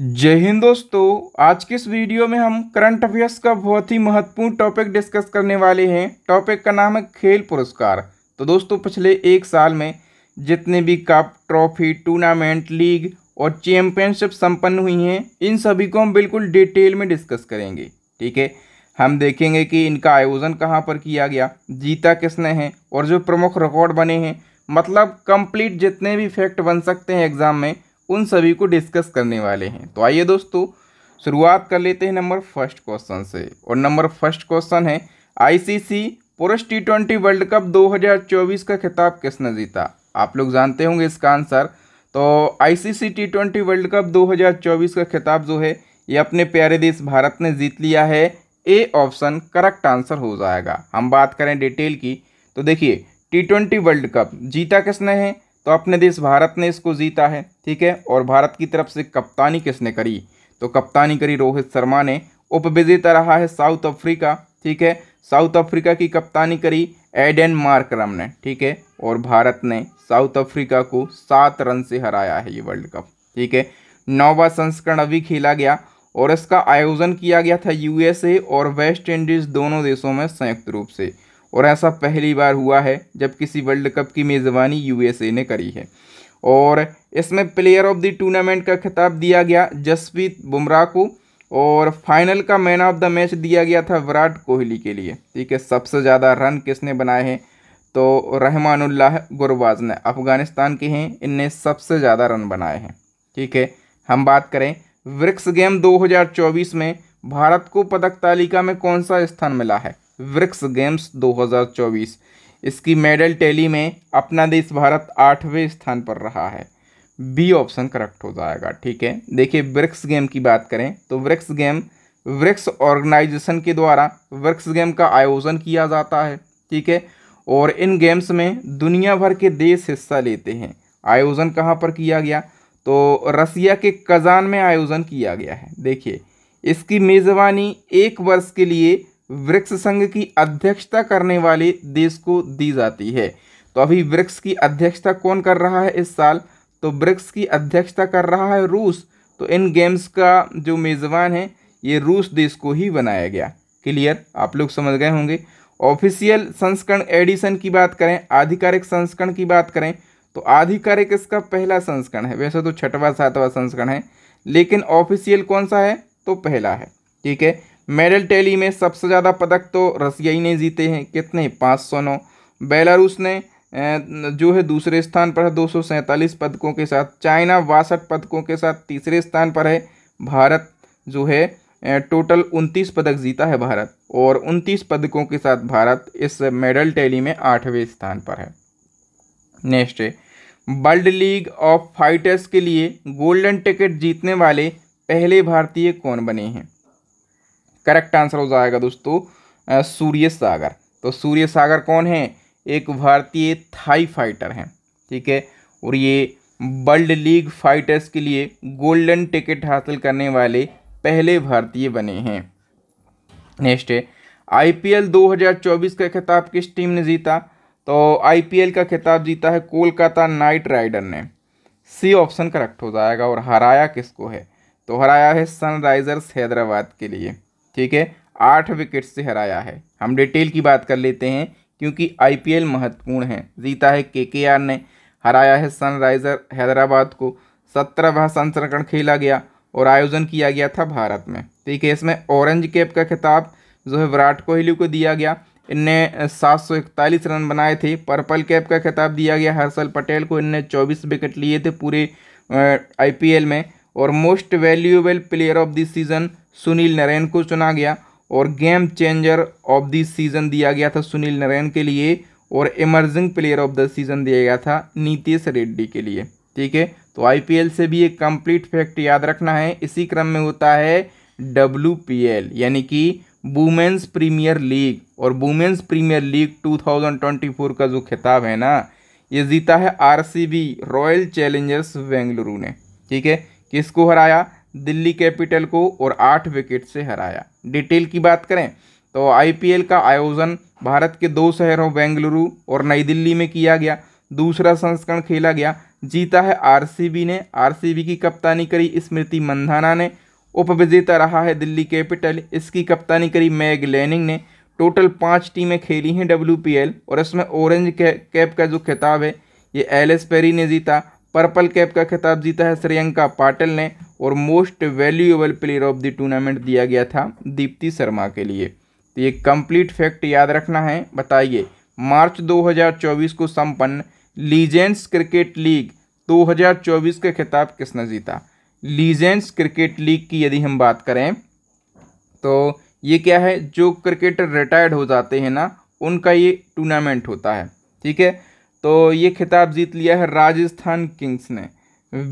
जय हिंद दोस्तों आज के इस वीडियो में हम करंट अफेयर्स का बहुत ही महत्वपूर्ण टॉपिक डिस्कस करने वाले हैं टॉपिक का नाम है खेल पुरस्कार तो दोस्तों पिछले एक साल में जितने भी कप ट्रॉफी टूर्नामेंट लीग और चैंपियनशिप संपन्न हुई हैं इन सभी को हम बिल्कुल डिटेल में डिस्कस करेंगे ठीक है हम देखेंगे कि इनका आयोजन कहाँ पर किया गया जीता किसने हैं और जो प्रमुख रिकॉर्ड बने हैं मतलब कंप्लीट जितने भी फैक्ट बन सकते हैं एग्ज़ाम में उन सभी को डिस्कस करने वाले हैं तो आइए दोस्तों शुरुआत कर लेते हैं नंबर फर्स्ट क्वेश्चन से और नंबर फर्स्ट क्वेश्चन है आईसीसी पुरुष टी ट्वेंटी वर्ल्ड कप 2024 का खिताब किसने जीता आप लोग जानते होंगे इसका आंसर तो ICC T twenty world cup 2024 का खिताब जो है ये अपने प्यारे देश भारत ने जीत लिया है ए ऑप्शन करेक्ट आंसर हो जाएगा हम बात करें डिटेल की तो देखिए टी ट्वेंटी वर्ल्ड कप जीता किसने है तो अपने देश भारत ने इसको जीता है ठीक है और भारत की तरफ से कप्तानी किसने करी तो कप्तानी करी रोहित शर्मा ने उप विजेता रहा है साउथ अफ्रीका ठीक है साउथ अफ्रीका की कप्तानी करी एडेन मार्करम ने ठीक है और भारत ने साउथ अफ्रीका को सात रन से हराया है ये वर्ल्ड कप ठीक है नौवा संस्करण अभी खेला गया और इसका आयोजन किया गया था यूएसए और वेस्ट इंडीज़ दोनों देशों में संयुक्त रूप से और ऐसा पहली बार हुआ है जब किसी वर्ल्ड कप की मेज़बानी यूएसए ने करी है और इसमें प्लेयर ऑफ द टूर्नामेंट का खिताब दिया गया जसप्रीत बुमराह को और फाइनल का मैन ऑफ द मैच दिया गया था विराट कोहली के लिए ठीक है सबसे ज़्यादा रन किसने बनाए हैं तो रहमानुल्लाह गुरबाज ने अफ़गानिस्तान के हैं इनने सबसे ज़्यादा रन बनाए हैं ठीक है हम बात करें वृक्ष गेम 2024 में भारत को पदक तालिका में कौन सा स्थान मिला है वृक्ष गेम्स 2024 इसकी मेडल टैली में अपना देश भारत आठवें स्थान पर रहा है बी ऑप्शन करेक्ट हो जाएगा ठीक है देखिए ब्रिक्स गेम की बात करें तो वृक्ष गेम वृक्ष ऑर्गेनाइजेशन के द्वारा वृक्ष गेम का आयोजन किया जाता है ठीक है और इन गेम्स में दुनिया भर के देश हिस्सा लेते हैं आयोजन कहाँ पर किया गया तो रसिया के कजान में आयोजन किया गया है देखिए इसकी मेज़बानी एक वर्ष के लिए वृक्ष संघ की अध्यक्षता करने वाले देश को दी जाती है तो अभी वृक्ष की अध्यक्षता कौन कर रहा है इस साल तो ब्रिक्स की अध्यक्षता कर रहा है रूस तो इन गेम्स का जो मेज़बान है ये रूस देश को ही बनाया गया क्लियर आप लोग समझ गए होंगे ऑफिशियल संस्करण एडिशन की बात करें आधिकारिक संस्करण की बात करें तो आधिकारिक इसका पहला संस्करण है वैसे तो छठवां सातवां संस्करण है लेकिन ऑफिशियल कौन सा है तो पहला है ठीक है मेडल टैली में सबसे ज़्यादा पदक तो रसियाई ने जीते हैं कितने पाँच सौ नौ बेलारूस ने जो है दूसरे स्थान पर है दो पदकों के साथ चाइना बासठ पदकों के साथ तीसरे स्थान पर है भारत जो है टोटल उनतीस पदक जीता है भारत और उनतीस पदकों के साथ भारत इस मेडल टैली में आठवें स्थान पर है नेक्स्ट है वर्ल्ड लीग ऑफ फाइटर्स के लिए गोल्डन टिकट जीतने वाले पहले भारतीय कौन बने हैं करेक्ट आंसर हो जाएगा दोस्तों सूर्य सागर तो सूर्य सागर कौन है एक भारतीय थाई फाइटर हैं ठीक है और ये वर्ल्ड लीग फाइटर्स के लिए गोल्डन टिकट हासिल करने वाले पहले भारतीय बने हैं नेक्स्ट है आईपीएल 2024 का खिताब किस टीम ने जीता तो आईपीएल का खिताब जीता है कोलकाता नाइट राइडर ने सी ऑप्शन करेक्ट हो जाएगा और हराया किसको है तो हराया है सनराइजर्स हैदराबाद के लिए ठीक है आठ विकेट से हराया है हम डिटेल की बात कर लेते हैं क्योंकि आईपीएल महत्वपूर्ण है जीता है केकेआर ने हराया है सनराइज़र हैदराबाद को सत्रहवा संस्करण खेला गया और आयोजन किया गया था भारत में ठीक है इसमें ऑरेंज कैप का खिताब जो है विराट कोहली को दिया गया इनने सात सौ इकतालीस रन बनाए थे पर्पल कैप का खिताब दिया गया हर्षल पटेल को इनने चौबीस विकेट लिए थे पूरे आईपीएल में और most valuable player of this season Sunil Narine को चुना गया और game changer of the season दिया गया था सुनील नरेन के लिए और emerging player of the season दिया गया था नीतीश रेड्डी के लिए ठीक है तो आईपीएल से भी एक कंप्लीट फैक्ट याद रखना है इसी क्रम में होता है डब्ल्यू यानी कि वुमेन्स प्रीमियर लीग और वुमेन्स प्रीमियर लीग 2024 का जो खिताब है ना ये जीता है आरसीबी रॉयल चैलेंजर्स बेंगलुरु ने ठीक है किसको हराया दिल्ली कैपिटल को और आठ विकेट से हराया डिटेल की बात करें तो आईपीएल का आयोजन भारत के दो शहरों बेंगलुरु और नई दिल्ली में किया गया दूसरा संस्करण खेला गया जीता है आरसीबी ने आरसीबी की कप्तानी करी स्मृति मंधाना ने उपविजेता रहा है दिल्ली कैपिटल इसकी कप्तानी करी मैग लेनिंग ने टोटल पाँच टीमें खेली हैं डब्ल्यू और इसमें ऑरेंज कैप का जो खिताब है ये एलिस पेरी ने जीता पर्पल कैप का खिताब जीता है श्रेयंका पाटिल ने और most valuable player of the tournament दिया गया था दीप्ति शर्मा के लिए तो ये कंप्लीट फैक्ट याद रखना है बताइए मार्च 2024 को संपन्न लीजेंस क्रिकेट लीग 2024 का खिताब किसने जीता लीजेंस क्रिकेट लीग की यदि हम बात करें तो ये क्या है जो क्रिकेटर रिटायर्ड हो जाते हैं ना उनका ये टूर्नामेंट होता है ठीक है तो ये खिताब जीत लिया है राजस्थान किंग्स ने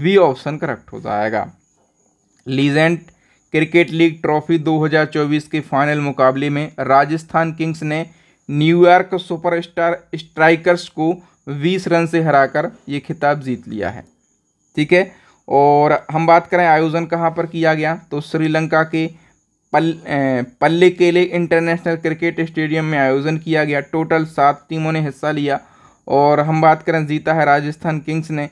वी ऑप्शन करेक्ट हो जाएगा लीजेंट क्रिकेट लीग ट्रॉफी 2024 के फाइनल मुकाबले में राजस्थान किंग्स ने न्यूयॉर्क सुपरस्टार स्ट्राइकर्स को 20 रन से हराकर ये खिताब जीत लिया है ठीक है और हम बात करें आयोजन कहाँ पर किया गया तो श्रीलंका के पल पल्ले केले इंटरनेशनल क्रिकेट स्टेडियम में आयोजन किया गया टोटल सात टीमों ने हिस्सा लिया और हम बात करें जीता है राजस्थान किंग्स ने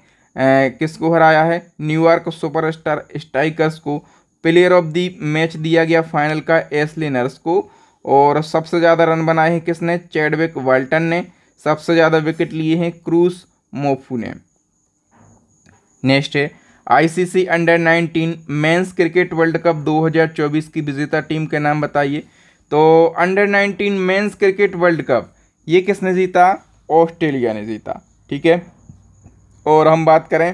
किसको हराया है न्यूयॉर्क सुपरस्टार स्ट्राइकर्स को प्लेयर ऑफ द मैच दिया गया फाइनल का एसली नर्स को और सबसे ज़्यादा रन बनाए हैं किसने चैडविक वाल्टन ने सबसे ज़्यादा विकेट लिए हैं क्रूस मोफू ने नेक्स्ट है ICC under 19 men's cricket world cup 2024 की विजेता टीम के नाम बताइए तो under 19 men's cricket world cup ये किसने जीता ऑस्ट्रेलिया ने जीता ठीक है और हम बात करें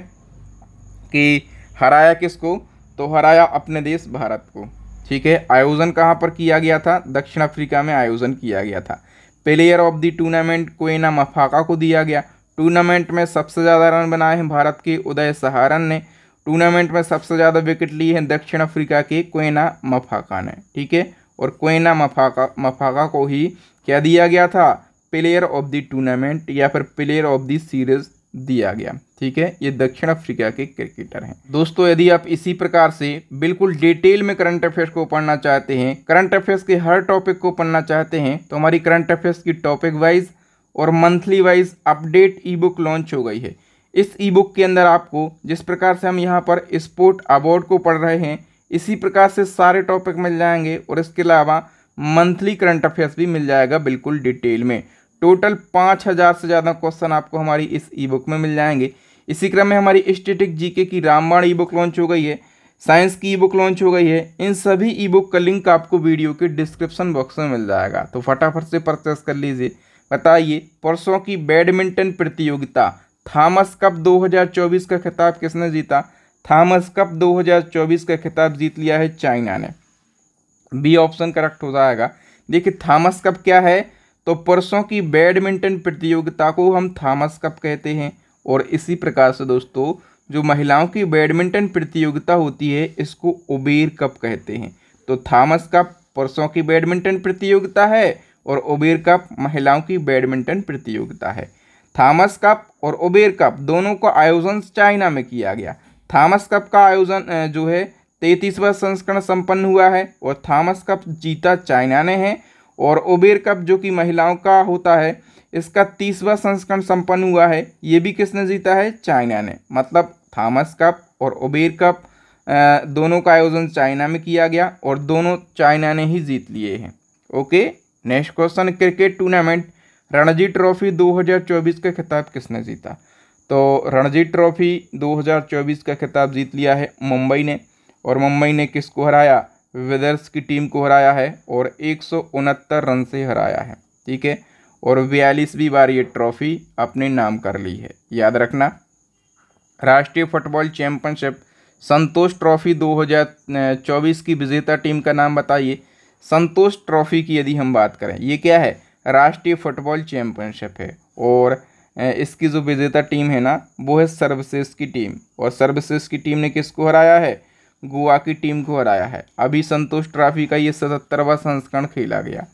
कि हराया किसको तो हराया अपने देश भारत को ठीक है आयोजन कहाँ पर किया गया था दक्षिण अफ्रीका में आयोजन किया गया था प्लेयर ऑफ द टूर्नामेंट को इनाम अफाका को दिया गया टूर्नामेंट में सबसे ज़्यादा रन बनाए हैं भारत के उदय सहारन ने टूर्नामेंट में सबसे ज़्यादा विकेट लिए हैं दक्षिण अफ्रीका के कोयना मफाका ने ठीक है और कोयना मफाका मफाका को ही क्या दिया गया था प्लेयर ऑफ द टूर्नामेंट या फिर प्लेयर ऑफ द सीरीज दिया गया ठीक है ये दक्षिण अफ्रीका के क्रिकेटर हैं दोस्तों यदि आप इसी प्रकार से बिल्कुल डिटेल में करंट अफेयर्स को पढ़ना चाहते हैं करंट अफेयर्स के हर टॉपिक को पढ़ना चाहते हैं तो हमारी करंट अफेयर्स की टॉपिक वाइज और monthly wise update e book launch हो गई है इस ई बुक के अंदर आपको जिस प्रकार से हम यहाँ पर स्पोर्ट अवार्ड को पढ़ रहे हैं इसी प्रकार से सारे टॉपिक मिल जाएंगे और इसके अलावा मंथली करंट अफेयर्स भी मिल जाएगा बिल्कुल डिटेल में टोटल पाँच हज़ार से ज़्यादा क्वेश्चन आपको हमारी इस ई बुक में मिल जाएंगे इसी क्रम में हमारी स्टेटिक जीके की रामबाण ई बुक लॉन्च हो गई है साइंस की ई बुक लॉन्च हो गई है इन सभी ई बुक का लिंक आपको वीडियो के डिस्क्रिप्शन बॉक्स में मिल जाएगा तो फटाफट से परचेस कर लीजिए बताइए परसों की बैडमिंटन प्रतियोगिता थामस कप 2024 का खिताब किसने जीता थामस कप 2024 का खिताब जीत लिया है चाइना ने बी ऑप्शन करेक्ट हो जाएगा देखिए थामस कप क्या है तो पुरुषों की बैडमिंटन प्रतियोगिता को हम थामस कप कहते हैं और इसी प्रकार से दोस्तों जो महिलाओं की बैडमिंटन प्रतियोगिता होती है इसको उबेर कप कहते हैं तो थामस कप पुरुषों की बैडमिंटन प्रतियोगिता है और उबेर कप महिलाओं की बैडमिंटन प्रतियोगिता है थामस कप और उबेर कप दोनों का आयोजन चाइना में किया गया थॉमस कप का आयोजन जो है तैतीसवा संस्करण संपन्न हुआ है और थॉमस कप जीता चाइना ने है और ओबेर कप जो कि महिलाओं का होता है इसका तीसवा संस्करण संपन्न हुआ है ये भी किसने जीता है चाइना ने मतलब थॉमस कप और ओबेर कप दोनों का आयोजन चाइना में किया गया और दोनों चाइना ने ही जीत लिए हैं okay next question cricket tournament Ranji trophy 2024 का खिताब किसने जीता तो रणजी ट्रॉफी 2024 का खिताब जीत लिया है मुंबई ने और मुंबई ने किसको हराया वेदर्स की टीम को हराया है और एक रन से हराया है ठीक है और बयालीसवीं बार ये ट्रॉफी अपने नाम कर ली है याद रखना राष्ट्रीय फुटबॉल चैंपियनशिप संतोष ट्रॉफी 2024 की विजेता टीम का नाम बताइए संतोष ट्रॉफी की यदि हम बात करें ये क्या है राष्ट्रीय फुटबॉल चैंपियनशिप है और इसकी जो विजेता टीम है ना वो है सर्वश्रेष्ठ की टीम और सर्वश्रेष्ठ की टीम ने किसको हराया है गोवा की टीम को हराया है अभी संतोष ट्रॉफी का ये सतहत्तरवा संस्करण खेला गया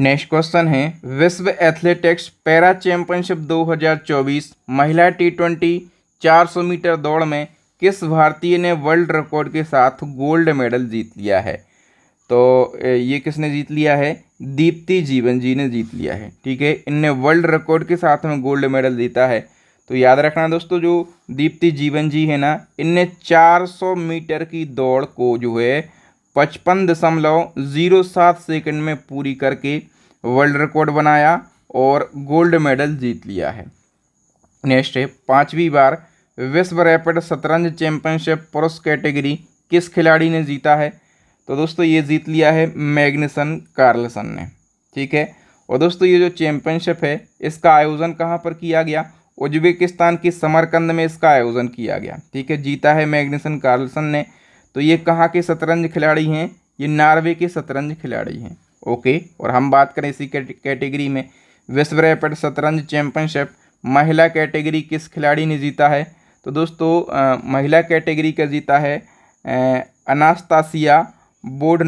नेक्स्ट क्वेश्चन है विश्व एथलेटिक्स पैरा चैंपियनशिप 2024 महिला टी ट्वेंटी चार मीटर दौड़ में किस भारतीय ने वर्ल्ड रिकॉर्ड के साथ गोल्ड मेडल जीत लिया है तो ये किसने जीत लिया है दीप्ति जीवन जी ने जीत लिया है ठीक है इनने वर्ल्ड रिकॉर्ड के साथ में गोल्ड मेडल जीता है तो याद रखना दोस्तों जो दीप्ति जीवन जी है ना इनने 400 मीटर की दौड़ को जो है पचपन दशमलव ज़ीरो सात सेकेंड में पूरी करके वर्ल्ड रिकॉर्ड बनाया और गोल्ड मेडल जीत लिया है नेक्स्ट है पाँचवीं बार विश्व रैपिड शतरंज चैंपियनशिप पुरुष कैटेगरी किस खिलाड़ी ने जीता है तो दोस्तों ये जीत लिया है मैग्निसन कार्लसन ने ठीक है और दोस्तों ये जो चैंपियनशिप है इसका आयोजन कहाँ पर किया गया उज्बेकिस्तान की समरकंद में इसका आयोजन किया गया ठीक है जीता है मैग्निसन कार्लसन ने तो ये कहाँ के शतरंज खिलाड़ी हैं ये नॉर्वे के शतरंज खिलाड़ी हैं ओके और हम बात करें इसी कैटेगरी में विश्व रैपिड शतरंज चैंपियनशिप महिला कैटेगरी किस खिलाड़ी ने जीता है तो दोस्तों आ, महिला कैटेगरी का जीता है आ, अनास्तासिया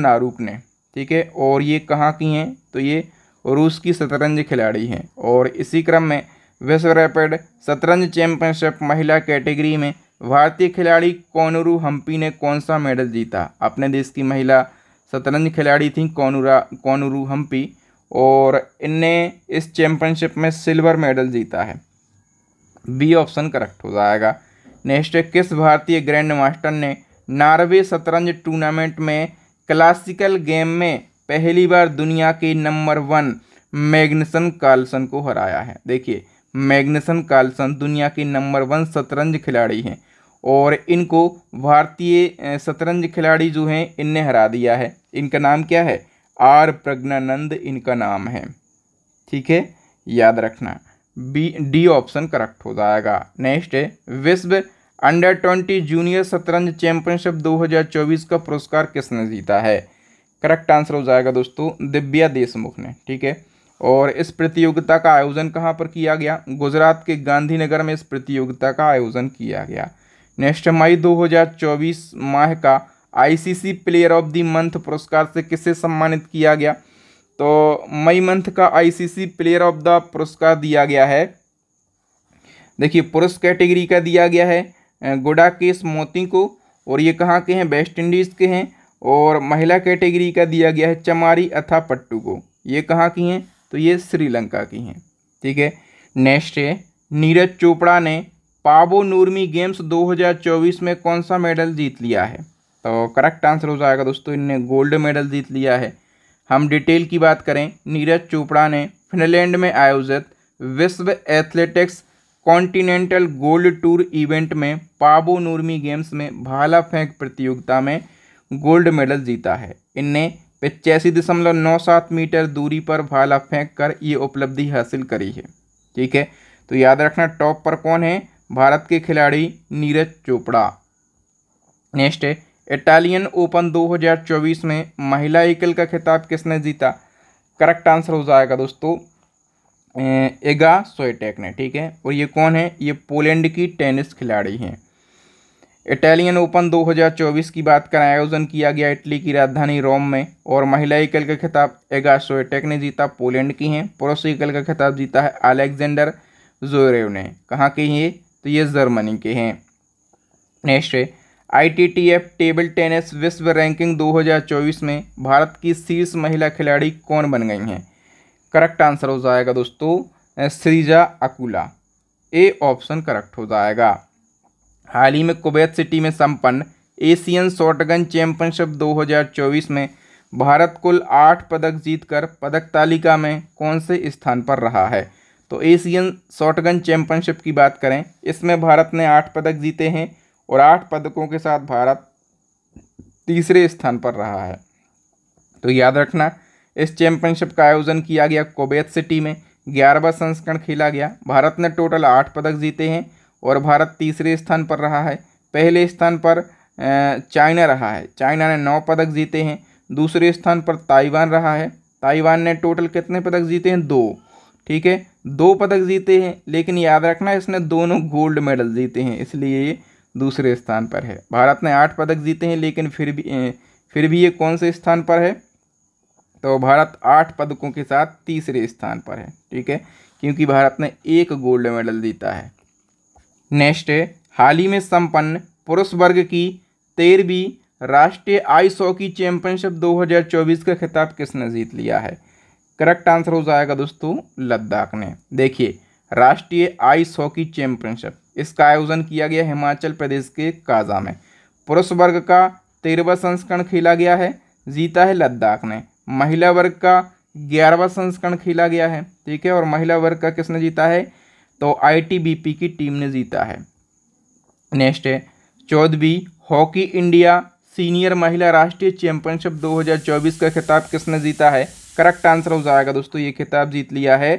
नारूक ने ठीक है और ये कहाँ की हैं तो ये रूस की शतरंज खिलाड़ी हैं और इसी क्रम में विश्व रैपिड शतरंज चैंपियनशिप महिला कैटेगरी में भारतीय खिलाड़ी कोनरू हम्पी ने कौन सा मेडल जीता अपने देश की महिला शतरंज खिलाड़ी थी कोनूरा कोनरू हम्पी और इनने इस चैंपियनशिप में सिल्वर मेडल जीता है बी ऑप्शन करेक्ट हो जाएगा नेक्स्ट किस भारतीय ग्रैंड मास्टर ने नार्वे शतरंज टूर्नामेंट में क्लासिकल गेम में पहली बार दुनिया के नंबर वन मैग्नसन कार्लसन को हराया है देखिए मैग्नसन कार्लसन दुनिया के नंबर वन शतरंज खिलाड़ी हैं और इनको भारतीय शतरंज खिलाड़ी जो हैं इनने हरा दिया है इनका नाम क्या है आर प्रज्ञानंद इनका नाम है ठीक है याद रखना बी डी ऑप्शन करेक्ट हो जाएगा नेक्स्ट है विश्व अंडर ट्वेंटी जूनियर शतरंज चैंपियनशिप 2024 का पुरस्कार किसने जीता है करेक्ट आंसर हो जाएगा दोस्तों दिव्या देशमुख ने ठीक है और इस प्रतियोगिता का आयोजन कहाँ पर किया गया गुजरात के गांधीनगर में इस प्रतियोगिता का आयोजन किया गया नेक्स्ट मई 2024 माह का ICC player of the month पुरस्कार से किसे सम्मानित किया गया तो मई मंथ का आईसीसी प्लेयर ऑफ द पुरस्कार दिया गया है देखिए पुरुष कैटेगरी का दिया गया है गुडा केस मोती को और ये कहाँ के हैं वेस्ट इंडीज़ के हैं और महिला कैटेगरी का दिया गया है चमारी अथा पट्टू को ये कहाँ की हैं तो ये श्रीलंका की हैं ठीक है नेक्स्ट है नीरज चोपड़ा ने पाबो नूरमी गेम्स 2024 में कौन सा मेडल जीत लिया है तो करेक्ट आंसर हो जाएगा दोस्तों इनने गोल्ड मेडल जीत लिया है हम डिटेल की बात करें नीरज चोपड़ा ने फिनलैंड में आयोजित विश्व athletics continental gold tour event में पाबो नूरमी गेम्स में भाला फेंक प्रतियोगिता में गोल्ड मेडल जीता है इनने पचासी दशमलव नौ सात मीटर दूरी पर भाला फेंक कर ये उपलब्धि हासिल करी है ठीक है तो याद रखना टॉप पर कौन है भारत के खिलाड़ी नीरज चोपड़ा नेक्स्ट है इटालियन ओपन 2024 में महिला एकल का खिताब किसने जीता करेक्ट आंसर हो जाएगा दोस्तों एगा सोएटेक ने ठीक है और ये कौन है ये पोलैंड की टेनिस खिलाड़ी हैं इटालियन ओपन 2024 की बात करें आयोजन किया गया इटली की राजधानी रोम में और महिला एकल का खिताब एगा सोएटेक ने जीता पोलैंड की हैं पुरुष एकल का खिताब जीता है अलेक्जेंडर जोरेव ने कहाँ के ये तो ये जर्मनी के हैं नेक्स्ट है आईटीटीएफ टेबल टेनिस विश्व रैंकिंग 2024 में भारत की शीर्ष महिला खिलाड़ी कौन बन गई हैं करेक्ट आंसर हो जाएगा दोस्तों Sreeja Akula A option correct हो जाएगा हाल ही में कुवैत सिटी में संपन्न एशियन शॉटगन चैंपियनशिप 2024 में भारत कुल आठ पदक जीतकर पदक तालिका में कौन से स्थान पर रहा है तो एशियन शॉटगन चैंपियनशिप की बात करें इसमें भारत ने आठ पदक जीते हैं और आठ पदकों के साथ भारत तीसरे स्थान पर रहा है तो याद रखना इस चैंपियनशिप का आयोजन किया गया कोबेत सिटी में ग्यारहवा संस्करण खेला गया भारत ने टोटल आठ पदक जीते हैं और भारत तीसरे स्थान पर रहा है पहले स्थान पर चाइना रहा है चाइना ने नौ पदक जीते हैं दूसरे स्थान पर ताइवान रहा है ताइवान ने टोटल कितने पदक जीते हैं दो ठीक है दो पदक जीते हैं लेकिन याद रखना इसने दोनों गोल्ड मेडल जीते हैं इसलिए ये दूसरे स्थान पर है भारत ने आठ पदक जीते हैं लेकिन फिर भी फिर भी ये कौन से स्थान पर है तो भारत आठ पदकों के साथ तीसरे स्थान पर है ठीक है क्योंकि भारत ने एक गोल्ड मेडल जीता है नेक्स्ट हाल ही में संपन्न पुरुष वर्ग की तेरहवीं राष्ट्रीय आइस हॉकी चैंपियनशिप 2024 का खिताब किसने जीत लिया है करेक्ट आंसर हो जाएगा दोस्तों लद्दाख ने देखिए राष्ट्रीय आइस हॉकी चैंपियनशिप इसका आयोजन किया गया हिमाचल प्रदेश के काजा में पुरुष वर्ग का तेरहवा संस्करण खेला गया है जीता है लद्दाख ने महिला वर्ग का ग्यारहवा संस्करण खेला गया है ठीक है और महिला वर्ग का किसने जीता है तो आईटीबीपी की टीम ने जीता है नेक्स्ट है चौदहवीं हॉकी इंडिया सीनियर महिला राष्ट्रीय चैंपियनशिप 2024 का खिताब किसने जीता है करेक्ट आंसर हो जाएगा दोस्तों ये खिताब जीत लिया है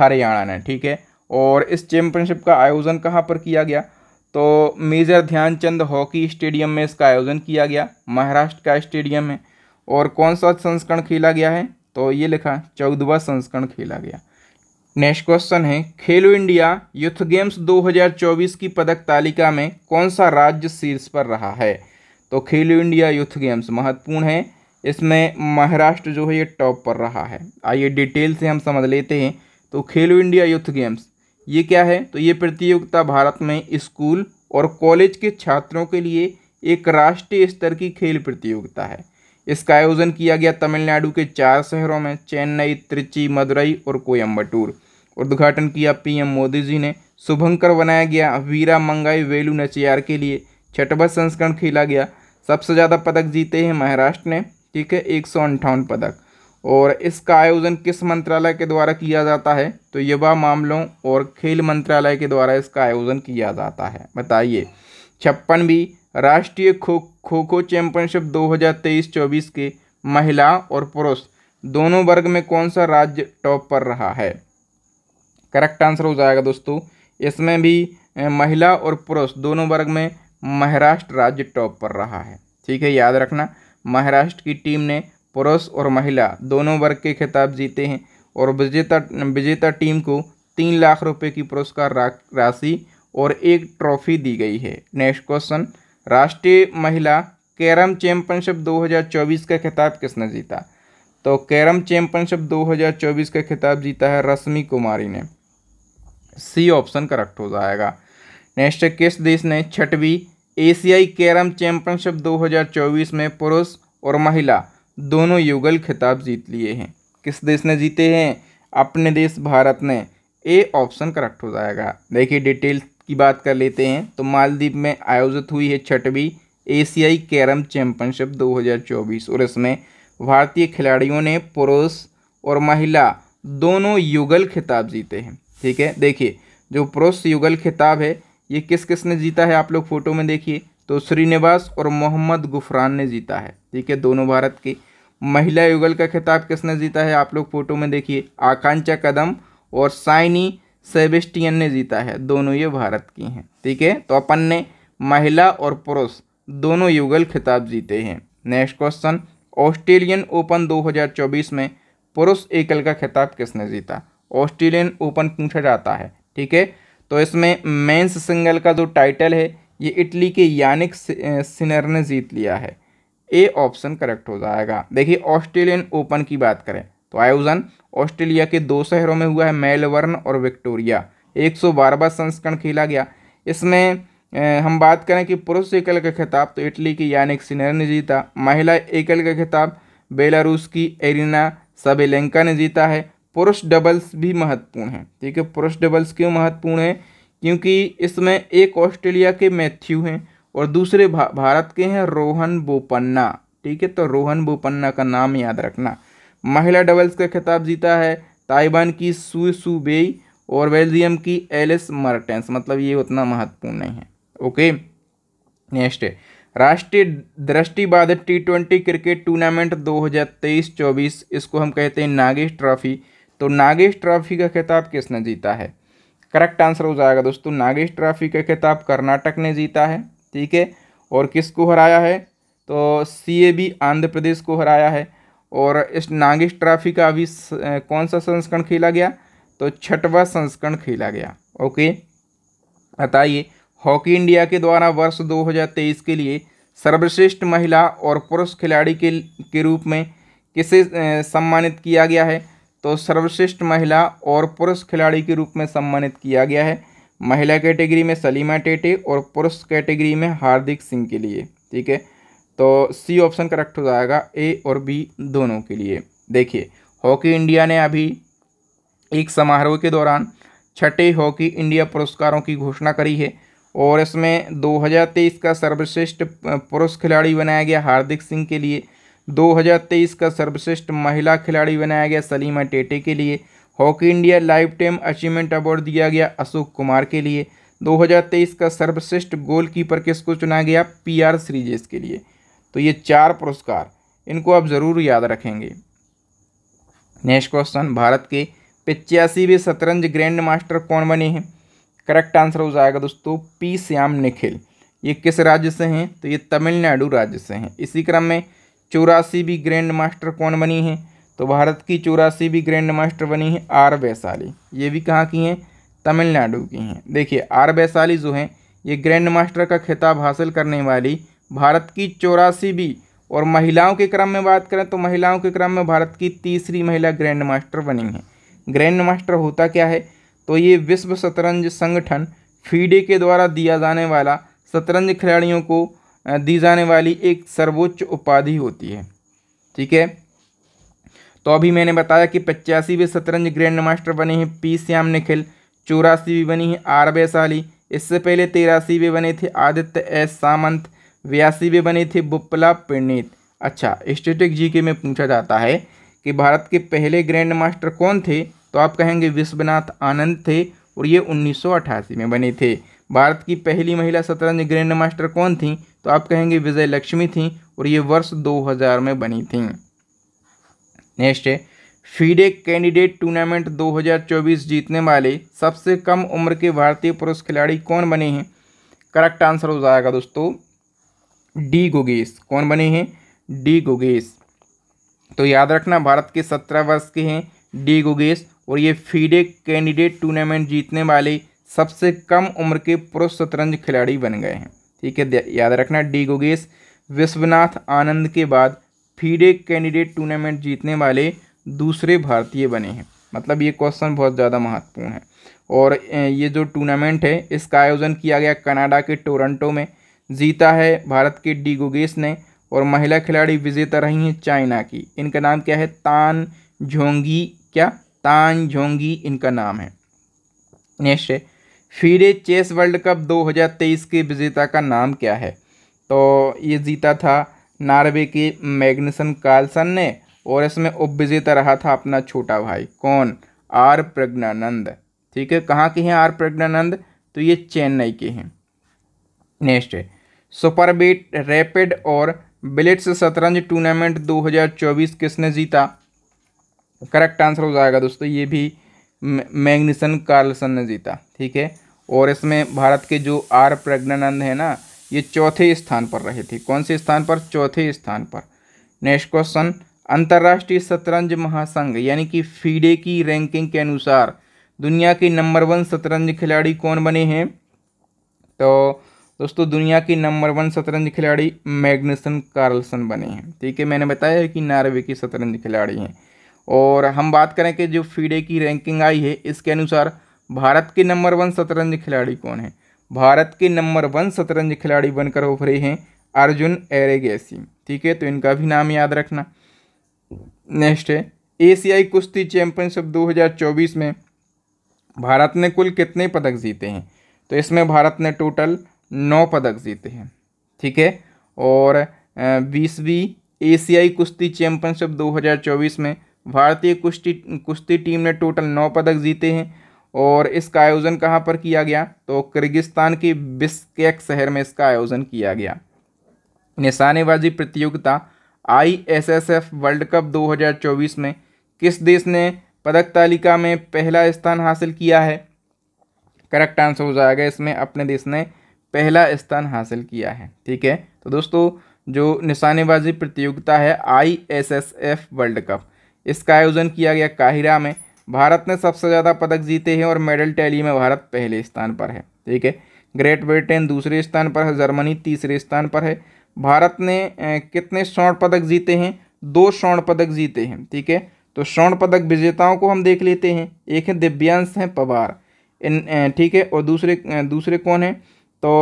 हरियाणा ने ठीक है और इस चैंपियनशिप का आयोजन कहाँ पर किया गया तो मेजर ध्यानचंद हॉकी स्टेडियम में इसका आयोजन किया गया महाराष्ट्र का स्टेडियम है और कौन सा संस्करण खेला गया है तो ये लिखा चौदवा संस्करण खेला गया नेक्स्ट क्वेश्चन है खेलो इंडिया यूथ गेम्स 2024 की पदक तालिका में कौन सा राज्य शीर्ष पर रहा है तो खेलो इंडिया यूथ गेम्स महत्वपूर्ण है इसमें महाराष्ट्र जो है ये टॉप पर रहा है आइए डिटेल से हम समझ लेते हैं तो खेलो इंडिया यूथ गेम्स ये क्या है तो ये प्रतियोगिता भारत में स्कूल और कॉलेज के छात्रों के लिए एक राष्ट्रीय स्तर की खेल प्रतियोगिता है इसका आयोजन किया गया तमिलनाडु के चार शहरों में चेन्नई त्रिची मदुरई और कोयम्बटूर उद्घाटन किया पीएम मोदी जी ने शुभंकर बनाया गया वीरा मंगाई वेलू नचियार के लिए छठवा संस्करण खेला गया सबसे ज़्यादा पदक जीते हैं महाराष्ट्र ने ठीक है एक सौ अंठावन पदक और इसका आयोजन किस मंत्रालय के द्वारा किया जाता है तो युवा मामलों और खेल मंत्रालय के द्वारा इसका आयोजन किया जाता है बताइए छप्पनवीं राष्ट्रीय खो खो खो चैंपियनशिप 2023-24 के महिला और पुरुष दोनों वर्ग में कौन सा राज्य टॉप पर रहा है करेक्ट आंसर हो जाएगा दोस्तों इसमें भी महिला और पुरुष दोनों वर्ग में महाराष्ट्र राज्य टॉप पर रहा है ठीक है याद रखना महाराष्ट्र की टीम ने पुरुष और महिला दोनों वर्ग के खिताब जीते हैं और विजेता विजेता टीम को तीन लाख रुपए की पुरस्कार राशि और एक ट्रॉफी दी गई है नेक्स्ट क्वेश्चन राष्ट्रीय महिला कैरम चैंपियनशिप 2024 का खिताब किसने जीता तो कैरम चैंपियनशिप 2024 का खिताब जीता है रश्मि कुमारी ने सी ऑप्शन करेक्ट हो जाएगा नेक्स्ट किस देश ने छठवीं एशियाई कैरम चैंपियनशिप 2024 में पुरुष और महिला दोनों युगल खिताब जीत लिए हैं किस देश ने जीते हैं अपने देश भारत ने ए ऑप्शन करेक्ट हो जाएगा देखिए डिटेल की बात कर लेते हैं तो मालदीव में आयोजित हुई है छठवीं एशियाई कैरम चैंपियनशिप 2024 और इसमें भारतीय खिलाड़ियों ने पुरुष और महिला दोनों युगल खिताब जीते हैं ठीक है देखिए जो पुरुष युगल खिताब है ये किस किस ने जीता है आप लोग फ़ोटो में देखिए तो श्रीनिवास और मोहम्मद गुफरान ने जीता है ठीक है दोनों भारत की महिला युगल का खिताब किसने जीता है आप लोग फ़ोटो में देखिए आकांक्षा कदम और साइनी सेबेस्टियन ने जीता है दोनों ये भारत की हैं ठीक है तो अपन ने महिला और पुरुष दोनों युगल खिताब जीते हैं नेक्स्ट क्वेश्चन ऑस्ट्रेलियन ओपन 2024 में पुरुष एकल का खिताब किसने जीता ऑस्ट्रेलियन ओपन पूछा जाता है ठीक है तो इसमें मेंस सिंगल का जो टाइटल है ये इटली के यानिक सिनर ने जीत लिया है ए ऑप्शन करेक्ट हो जाएगा देखिए ऑस्ट्रेलियन ओपन की बात करें तो आयोजन ऑस्ट्रेलिया के दो शहरों में हुआ है मेलबर्न और विक्टोरिया एक सौ संस्करण खेला गया इसमें हम बात करें कि पुरुष एकल का खिताब तो इटली की यानिक सिनर ने जीता महिला एकल का खिताब बेलारूस की एरिना सबेलेंका ने जीता है पुरुष डबल्स भी महत्वपूर्ण है ठीक है पुरुष डबल्स क्यों महत्वपूर्ण है क्योंकि इसमें एक ऑस्ट्रेलिया के मैथ्यू हैं और दूसरे भा, भारत के हैं रोहन बोपन्ना ठीक है तो रोहन बोपन्ना का नाम याद रखना महिला डबल्स का खिताब जीता है ताइवान की सुई सूबेई और बेल्जियम की एलिस मर्टेंस मतलब ये उतना महत्वपूर्ण नहीं है ओके नेक्स्ट राष्ट्रीय दृष्टिबाद टी ट्वेंटी क्रिकेट टूर्नामेंट 2023-24 इसको हम कहते हैं नागेश ट्रॉफी तो नागेश ट्रॉफी का खिताब किसने जीता है करेक्ट आंसर हो जाएगा दोस्तों नागेश ट्रॉफी का खिताब कर्नाटक ने जीता है ठीक है और किसको हराया है तो सी आंध्र प्रदेश को हराया है और इस नागिस ट्रॉफी का अभी कौन सा संस्करण खेला गया तो छठवा संस्करण खेला गया ओके बताइए हॉकी इंडिया के द्वारा वर्ष 2023 के लिए सर्वश्रेष्ठ महिला और पुरुष खिलाड़ी के के रूप में किसे सम्मानित किया गया है तो सर्वश्रेष्ठ महिला और पुरुष खिलाड़ी के रूप में सम्मानित किया गया है महिला कैटेगरी में सलीमा टेटे और पुरुष कैटेगरी में हार्दिक सिंह के लिए ठीक है तो सी ऑप्शन करेक्ट हो जाएगा ए और बी दोनों के लिए देखिए हॉकी इंडिया ने अभी एक समारोह के दौरान छठे हॉकी इंडिया पुरस्कारों की घोषणा करी है और इसमें 2023 का सर्वश्रेष्ठ पुरुष खिलाड़ी बनाया गया हार्दिक सिंह के लिए 2023 का सर्वश्रेष्ठ महिला खिलाड़ी बनाया गया सलीमा टेटे के लिए hockey India lifetime achievement award दिया गया अशोक कुमार के लिए 2023 का सर्वश्रेष्ठ गोलकीपर किसको चुना गया पीआर सीरीजेस के लिए तो ये चार पुरस्कार इनको आप ज़रूर याद रखेंगे नेक्स्ट क्वेश्चन भारत के पिचासीवें शतरंज ग्रैंड मास्टर कौन बने हैं करेक्ट आंसर हो जाएगा दोस्तों पी श्याम निखिल ये किस राज्य से हैं तो ये तमिलनाडु राज्य से हैं इसी क्रम में भी ग्रैंड मास्टर कौन बनी हैं तो भारत की भी ग्रैंड मास्टर बनी है आर वैशाली ये भी कहाँ की हैं तमिलनाडु की हैं देखिए आर वैशाली जो हैं ये ग्रैंड मास्टर का खिताब हासिल करने वाली भारत की चौरासीवीं और महिलाओं के क्रम में बात करें तो महिलाओं के क्रम में भारत की तीसरी महिला ग्रैंड मास्टर बनी हैं ग्रैंड मास्टर होता क्या है तो ये विश्व शतरंज संगठन फीडे के द्वारा दिया जाने वाला शतरंज खिलाड़ियों को दी जाने वाली एक सर्वोच्च उपाधि होती है ठीक है तो अभी मैंने बताया कि पचासीवें शतरंज ग्रैंड मास्टर बने हैं पी श्याम निखिल चौरासीवीं बनी है आर वैशाली इससे पहले तेरासीवें बने थे आदित्य एस सामंत बयासी में बने थे बुप्पला पंडित अच्छा स्टेटिक जीके में पूछा जाता है कि भारत के पहले ग्रैंड मास्टर कौन थे तो आप कहेंगे विश्वनाथ आनंद थे और ये उन्नीस में बने थे भारत की पहली महिला शतरंज ग्रैंड मास्टर कौन थी तो आप कहेंगे विजय लक्ष्मी थी और ये वर्ष 2000 में बनी थी नेक्स्ट फीडे कैंडिडेट टूर्नामेंट 2024 जीतने वाले सबसे कम उम्र के भारतीय पुरुष खिलाड़ी कौन बने हैं करेक्ट आंसर हो जाएगा दोस्तों डी गोगेस कौन बने हैं डी गोगेस तो याद रखना भारत के सत्रह वर्ष के हैं डी गोगेस और ये फीडे कैंडिडेट टूर्नामेंट जीतने वाले सबसे कम उम्र के पुरुष शतरंज खिलाड़ी बन गए हैं ठीक है याद रखना डी गोगेस विश्वनाथ आनंद के बाद फीडे कैंडिडेट टूर्नामेंट जीतने वाले दूसरे भारतीय बने हैं मतलब ये क्वेश्चन बहुत ज़्यादा महत्वपूर्ण है और ये जो टूर्नामेंट है इसका आयोजन किया गया कनाडा के टोरंटो में जीता है भारत के डी गुगेस ने और महिला खिलाड़ी विजेता रही हैं चाइना की इनका नाम क्या है तान झोंगी क्या तान झोंगी इनका नाम है नेक्स्ट है फीडे चेस वर्ल्ड कप 2023 के विजेता का नाम क्या है तो ये जीता था नार्वे के मैग्नसन कार्लसन ने और इसमें उप विजेता रहा था अपना छोटा भाई कौन आर प्रज्ञानंद ठीक है कहाँ के हैं आर प्रज्ञानंद तो ये चेन्नई के हैं नेक्स्ट है सुपरबीट रैपिड और बिलिट्स शतरंज टूर्नामेंट 2024 किसने जीता करेक्ट आंसर हो जाएगा दोस्तों ये भी मैग्निसन कार्लसन ने जीता ठीक है और इसमें भारत के जो आर प्रज्ञानंद है ना ये चौथे स्थान पर रहे थे कौन से स्थान पर चौथे स्थान पर नेक्स्ट क्वेश्चन अंतर्राष्ट्रीय शतरंज महासंघ यानी कि फीडे की रैंकिंग के अनुसार दुनिया के नंबर वन शतरंज खिलाड़ी कौन बने हैं तो दोस्तों दुनिया की नंबर वन शतरंज खिलाड़ी मैग्नसन कार्लसन बने हैं ठीक है मैंने बताया कि नार्वे की शतरंज खिलाड़ी हैं और हम बात करें कि जो फीडे की रैंकिंग आई है इसके अनुसार भारत के नंबर वन शतरंज खिलाड़ी कौन है भारत के नंबर वन शतरंज खिलाड़ी बनकर उभरे हैं अर्जुन एरेगेसी ठीक है तो इनका भी नाम याद रखना नेक्स्ट है एशियाई कुश्ती चैंपियनशिप 2024 में भारत ने कुल कितने पदक जीते हैं तो इसमें भारत ने टोटल नौ पदक जीते हैं ठीक है और बीसवीं एशियाई कुश्ती चैंपियनशिप 2024 में भारतीय कुश्ती कुश्ती टीम ने टोटल नौ पदक जीते हैं और इसका आयोजन कहाँ पर किया गया तो किर्गिस्तान के बिस्केक शहर में इसका आयोजन किया गया निशानेबाजी प्रतियोगिता I S S F world cup 2024 में किस देश ने पदक तालिका में पहला स्थान हासिल किया है करेक्ट आंसर हो जाएगा इसमें अपने देश ने पहला स्थान हासिल किया है ठीक है तो दोस्तों जो निशानेबाजी प्रतियोगिता है I S S F world cup इसका आयोजन किया गया काहिरा में भारत ने सबसे ज़्यादा पदक जीते हैं और मेडल टैली में भारत पहले स्थान पर है ठीक है ग्रेट ब्रिटेन दूसरे स्थान पर है जर्मनी तीसरे स्थान पर है भारत ने कितने स्वर्ण पदक जीते हैं दो स्वर्ण पदक जीते हैं ठीक है तो स्वर्ण पदक विजेताओं को हम देख लेते हैं एक है दिव्यांश हैं पवार इन ठीक है और दूसरे दूसरे कौन हैं तो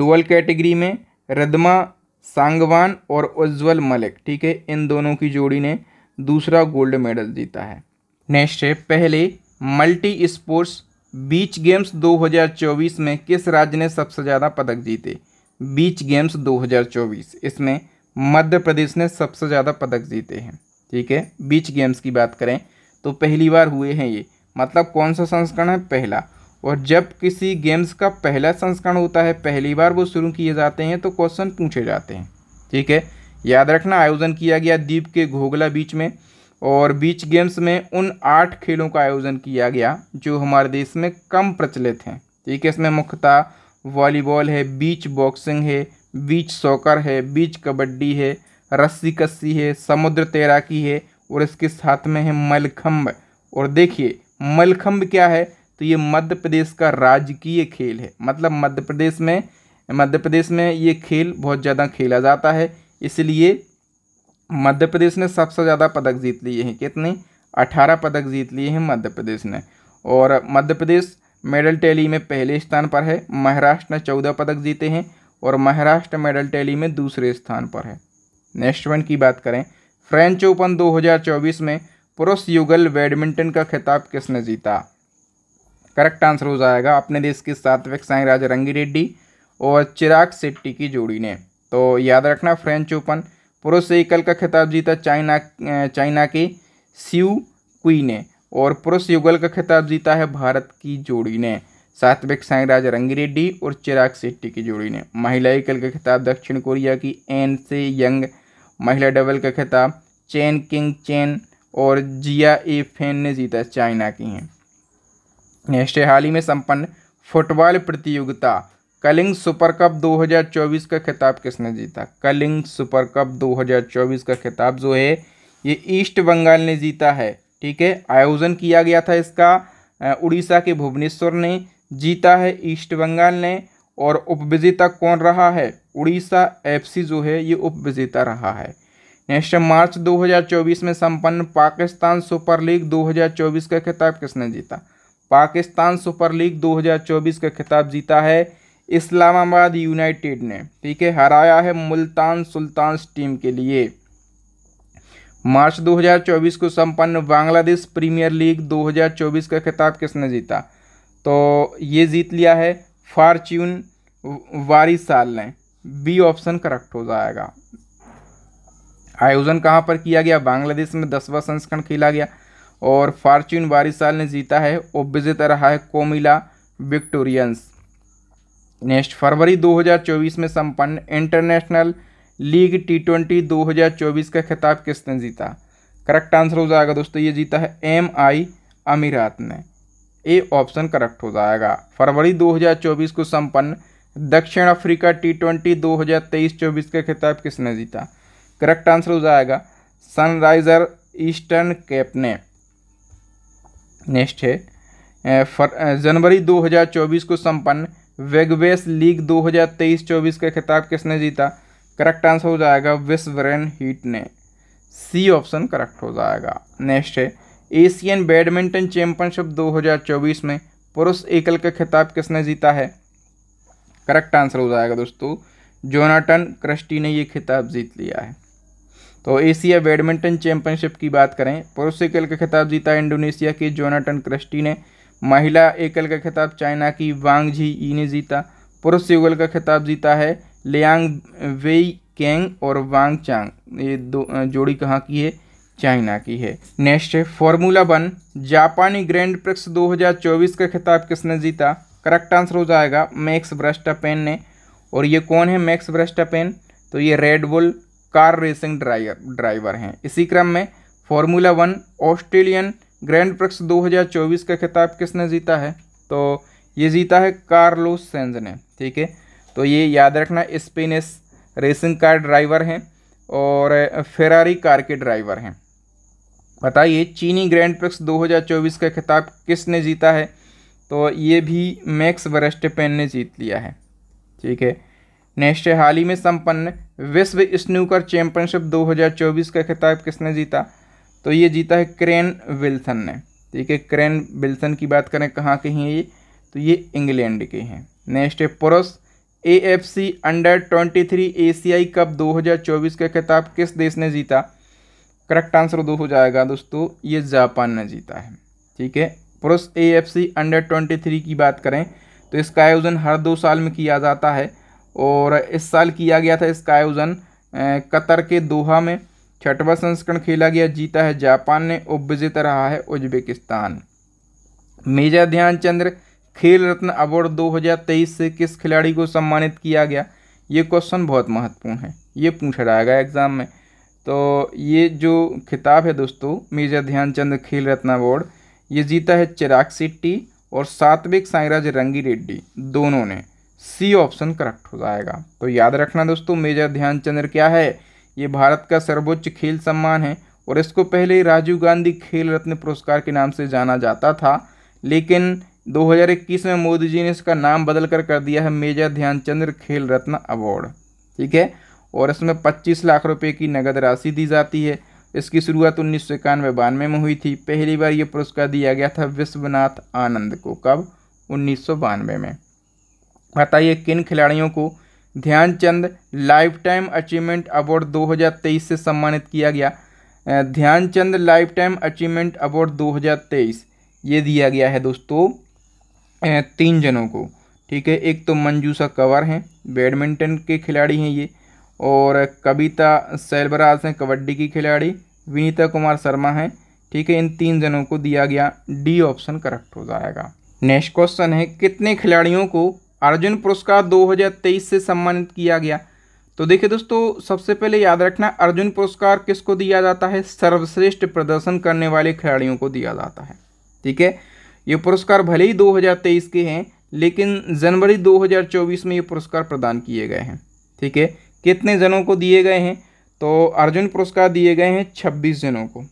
डुअल कैटेगरी में रदमा सांगवान और उज्ज्वल मलिक ठीक है इन दोनों की जोड़ी ने दूसरा गोल्ड मेडल जीता है नेक्स्ट है पहले मल्टी स्पोर्ट्स बीच गेम्स 2024 में किस राज्य ने सबसे ज़्यादा पदक जीते बीच गेम्स 2024 इसमें मध्य प्रदेश ने सबसे ज़्यादा पदक जीते हैं ठीक है बीच गेम्स की बात करें तो पहली बार हुए हैं ये मतलब कौन सा संस्करण है पहला और जब किसी गेम्स का पहला संस्करण होता है पहली बार वो शुरू किए जाते हैं तो क्वेश्चन पूछे जाते हैं ठीक है याद रखना आयोजन किया गया द्वीप के घोगला बीच में और बीच गेम्स में उन आठ खेलों का आयोजन किया गया जो हमारे देश में कम प्रचलित हैं ठीक है इसमें मुख्यतः वॉलीबॉल है बीच बॉक्सिंग है बीच सॉकर है बीच कबड्डी है रस्सी कस्सी है समुद्र तैराकी है और इसके साथ में है मलखम्ब और देखिए मलखम्ब क्या है तो ये मध्य प्रदेश का राजकीय खेल है मतलब मध्य प्रदेश में मध्य प्रदेश में ये खेल बहुत ज़्यादा खेला जाता है इसलिए मध्य प्रदेश ने सबसे ज़्यादा पदक जीत लिए हैं कितने अठारह पदक जीत लिए हैं मध्य प्रदेश ने और मध्य प्रदेश मेडल टैली में पहले स्थान पर है महाराष्ट्र ने चौदह पदक जीते हैं और महाराष्ट्र मेडल टैली में दूसरे स्थान पर है नेक्स्ट वन की बात करें फ्रेंच ओपन 2024 में पुरुष युगल बैडमिंटन का खिताब किसने जीता करेक्ट आंसर हो जाएगा अपने देश के सात्विक साई राजा रंगी रेड्डी और चिराग सेट्टी की जोड़ी ने तो याद रखना फ्रेंच ओपन पुरुष एकल का खिताब जीता चाइना चाइना के सीयू क्वी ने और पुरुष युगल का खिताब जीता है भारत की जोड़ी ने सात्विक साईराज रंगी रेड्डी और चिराग सेट्टी की जोड़ी ने महिला एकल का खिताब दक्षिण कोरिया की एन से यंग महिला डबल का खिताब चैन किंग चैन और जिया ए फेन ने जीता चाइना की हैं नेक्स्ट हाल ही में संपन्न फुटबॉल प्रतियोगिता कलिंग सुपर कप 2024 का खिताब किसने जीता कलिंग सुपर कप 2024 का खिताब जो है ये ईस्ट बंगाल ने जीता है ठीक है आयोजन किया गया था इसका उड़ीसा के भुवनेश्वर ने जीता है ईस्ट बंगाल ने और उपविजेता कौन रहा है उड़ीसा एफसी जो है ये उपविजेता रहा है नेक्स्ट मार्च 2024 में संपन्न पाकिस्तान सुपर लीग 2024 का खिताब किसने जीता पाकिस्तान सुपर लीग 2024 का खिताब जीता है इस्लामाबाद यूनाइटेड ने ठीक है हराया है मुल्तान सुल्तान्स टीम के लिए मार्च 2024 को संपन्न बांग्लादेश प्रीमियर लीग 2024 का खिताब किसने जीता तो ये जीत लिया है फार्च्यून वारिसाल ने बी ऑप्शन करेक्ट हो जाएगा आयोजन कहाँ पर किया गया बांग्लादेश में दसवा संस्करण खेला गया और फार्चून वारिसाल ने जीता है और विजेता रहा है कोमिला विक्टोरियंस नेक्स्ट फरवरी 2024 में संपन्न इंटरनेशनल लीग टी ट्वेंटी दो का खिताब किसने जीता करेक्ट आंसर हो जाएगा दोस्तों ये जीता है एम आई अमीरात ने ए ऑप्शन करेक्ट हो जाएगा फरवरी 2024 को संपन्न दक्षिण अफ्रीका टी ट्वेंटी दो हज़ार तेईस चौबीस का खिताब किसने जीता करेक्ट आंसर हो जाएगा सनराइज़र ईस्टर्न कैप ने नेक्स्ट है फर जनवरी 2024 को संपन्न वेगवेस लीग 2023-24 का खिताब किसने जीता करेक्ट आंसर हो जाएगा विस्वरन हीट ने सी ऑप्शन करेक्ट हो जाएगा नेक्स्ट है एशियन बैडमिंटन चैंपियनशिप 2024 में पुरुष एकल का खिताब किसने जीता है करेक्ट आंसर हो जाएगा दोस्तों जोनाटन क्रस्टी ने ये खिताब जीत लिया है तो एशिया बैडमिंटन चैंपियनशिप की बात करें पुरुष एकल का खिताब जीता इंडोनेशिया के जोनाटन क्रिस्टी ने महिला एकल का खिताब चाइना की वांग झी ई ने जीता पुरुष युगल का खिताब जीता है लियांग वेई कैंग और वांग चांग ये दो जोड़ी कहाँ की है चाइना की है नेक्स्ट है फॉर्मूला वन जापानी ग्रैंड प्रिक्स 2024 का खिताब किसने जीता करेक्ट आंसर हो जाएगा मैक्स ब्रस्टापेन ने और ये कौन है मैक्स ब्रस्टापेन तो ये Red Bull car racing driver driver हैं इसी क्रम में formula one Australian grand prix 2024 का खिताब किसने जीता है तो ये जीता है कार्लोस सेंज ने ठीक है तो ये याद रखना स्पेनिस रेसिंग कार ड्राइवर हैं और फेरारी कार के ड्राइवर हैं बताइए चीनी ग्रैंड प्रिक्स 2024 का खिताब किसने जीता है तो ये भी मैक्स वरेस्टपेन ने जीत लिया है ठीक है नेक्स्ट हाल ही में संपन्न विश्व स्नूकर चैंपियनशिप 2024 का खिताब किसने जीता तो ये जीता है क्रेन विल्सन ने ठीक है क्रेन विल्सन की बात करें कहाँ के हैं ये तो ये इंग्लैंड के हैं नेक्स्ट है पुरुष A F C under twenty three एशियाई कप 2024 का खिताब किस देश ने जीता करेक्ट आंसर दो हो जाएगा दोस्तों ये जापान ने जीता है ठीक है पुरुष A F C under twenty three की बात करें तो इसका आयोजन हर दो साल में किया जाता है और इस साल किया गया था इसका आयोजन कतर के दोहा में छठवा संस्करण खेला गया जीता है जापान ने उपविजेता रहा है उज्बेकिस्तान मेजर ध्यानचंद्र खेल रत्न अवार्ड 2023 से किस खिलाड़ी को सम्मानित किया गया ये क्वेश्चन बहुत महत्वपूर्ण है ये पूछा जाएगा एग्ज़ाम में तो ये जो खिताब है दोस्तों मेजर ध्यानचंद खेल रत्न अवार्ड ये जीता है चिराग सिट्टी और सात्विक साईराज रंगी रेड्डी दोनों ने सी ऑप्शन करेक्ट हो जाएगा तो याद रखना दोस्तों मेजर ध्यानचंद्र क्या है ये भारत का सर्वोच्च खेल सम्मान है और इसको पहले राजीव गांधी खेल रत्न पुरस्कार के नाम से जाना जाता था लेकिन 2021 में मोदी जी ने इसका नाम बदल कर कर दिया है मेजर ध्यानचंद्र खेल रत्न अवार्ड ठीक है और इसमें 25 लाख रुपए की नगद राशि दी जाती है इसकी शुरुआत उन्नीस सौ इक्यानवे बानवे में हुई थी पहली बार ये पुरस्कार दिया गया था विश्वनाथ आनंद को कब उन्नीस में बताइए किन खिलाड़ियों को Dhyan Chand lifetime achievement award 2023 से सम्मानित किया गया Dhyan Chand lifetime achievement award 2023 ये दिया गया है दोस्तों तीन जनों को ठीक है एक तो मंजूसा कंवर हैं बैडमिंटन के खिलाड़ी हैं ये और कविता सैलबराज हैं कबड्डी की खिलाड़ी विनीता कुमार शर्मा हैं ठीक है इन तीन जनों को दिया गया डी ऑप्शन करेक्ट हो जाएगा नेक्स्ट क्वेश्चन है कितने खिलाड़ियों को अर्जुन पुरस्कार 2023 से सम्मानित किया गया तो देखिए दोस्तों सबसे पहले याद रखना अर्जुन पुरस्कार किसको दिया जाता है सर्वश्रेष्ठ प्रदर्शन करने वाले खिलाड़ियों को दिया जाता है ठीक है ये पुरस्कार भले ही 2023 के हैं लेकिन जनवरी 2024 में ये पुरस्कार प्रदान किए गए हैं ठीक है कितने जनों को दिए गए हैं तो अर्जुन पुरस्कार दिए गए हैं छब्बीस जनों को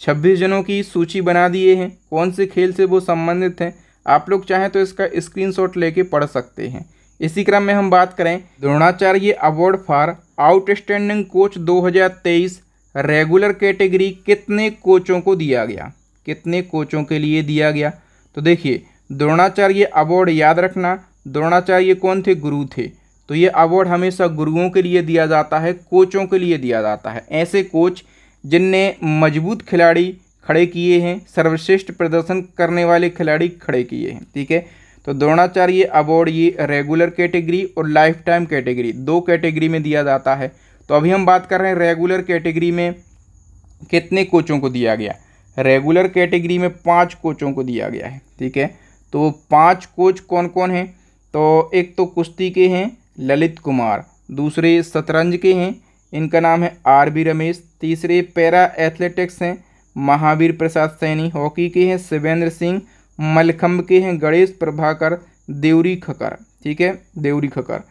छब्बीस जनों की सूची बना दिए हैं कौन से खेल से वो संबंधित हैं आप लोग चाहें तो इसका स्क्रीनशॉट लेके पढ़ सकते हैं इसी क्रम में हम बात करें Dronacharya award for outstanding coach 2023 regular category कितने कोचों को दिया गया कितने कोचों के लिए दिया गया तो देखिए द्रोणाचार्य अवार्ड याद रखना द्रोणाचार्य कौन थे गुरु थे तो ये अवार्ड हमेशा गुरुओं के लिए दिया जाता है कोचों के लिए दिया जाता है ऐसे कोच जिनने मजबूत खिलाड़ी खड़े किए हैं सर्वश्रेष्ठ प्रदर्शन करने वाले खिलाड़ी खड़े किए हैं ठीक है तो द्रोणाचार्य अवार्ड ये रेगुलर कैटेगरी और लाइफ टाइम कैटेगरी दो कैटेगरी में दिया जाता है तो अभी हम बात कर रहे हैं रेगुलर कैटेगरी में कितने कोचों को दिया गया रेगुलर कैटेगरी में पाँच कोचों को दिया गया है ठीक है तो पाँच कोच कौन कौन हैं तो एक तो कुश्ती के हैं ललित कुमार दूसरे शतरंज के हैं इनका नाम है आर बी रमेश तीसरे पैरा एथलेटिक्स हैं महावीर प्रसाद सैनी हॉकी के हैं शिवेंद्र सिंह मलखम्ब के हैं गणेश प्रभाकर देवरी खकर ठीक है देवरी खकर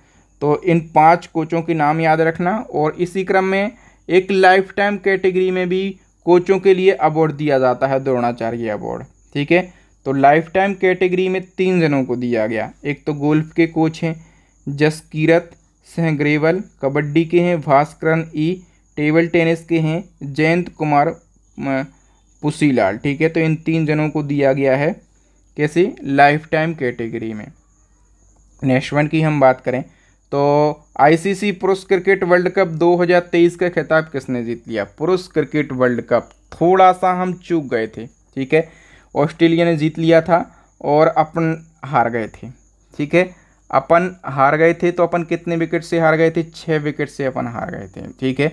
तो इन पांच कोचों के नाम याद रखना और इसी क्रम में एक लाइफ टाइम कैटेगरी में भी कोचों के लिए अवार्ड दिया जाता है द्रोणाचार्य अवार्ड ठीक है तो लाइफ टाइम कैटेगरी में तीन जनों को दिया गया एक तो गोल्फ के कोच हैं जसकीरत सहग्रेवल कबड्डी के हैं भास्करन ई टेबल टेनिस के हैं जयंत कुमार पुसी लाल ठीक है तो इन तीन जनों को दिया गया है कैसी लाइफ टाइम कैटेगरी में नेक्स्ट वन की हम बात करें तो आईसीसी पुरुष क्रिकेट वर्ल्ड कप 2023 का खिताब किसने जीत लिया पुरुष क्रिकेट वर्ल्ड कप थोड़ा सा हम चूक गए थे ठीक है ऑस्ट्रेलिया ने जीत लिया था और अपन हार गए थे ठीक है अपन हार गए थे तो अपन कितने विकेट से हार गए थे छः विकेट से अपन हार गए थे ठीक है